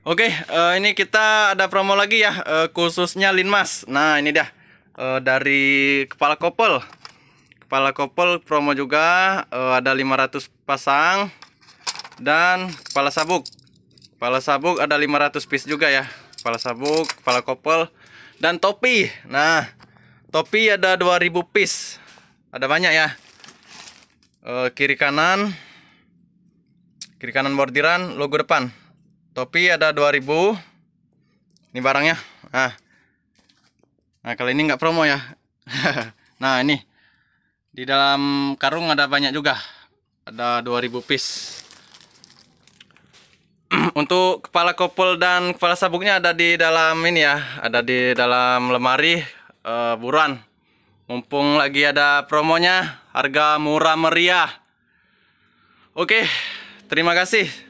Oke, okay, uh, eh, ini kita ada promo lagi ya, uh, khususnya Linmas. Nah, ini dia uh, dari Kepala Kopel. Kepala Kopel promo juga uh, ada 500 pasang dan kepala sabuk. Kepala sabuk ada 500 piece juga ya. Kepala sabuk, kepala kopel dan topi. Nah, topi ada 2000 piece. Ada banyak ya. Uh, kiri kanan kiri kanan bordiran, logo depan topi ada 2000 ini barangnya nah, nah kali ini nggak promo ya nah ini di dalam karung ada banyak juga ada 2000 piece untuk kepala kopel dan kepala sabuknya ada di dalam ini ya ada di dalam lemari uh, buruan mumpung lagi ada promonya harga murah meriah oke terima kasih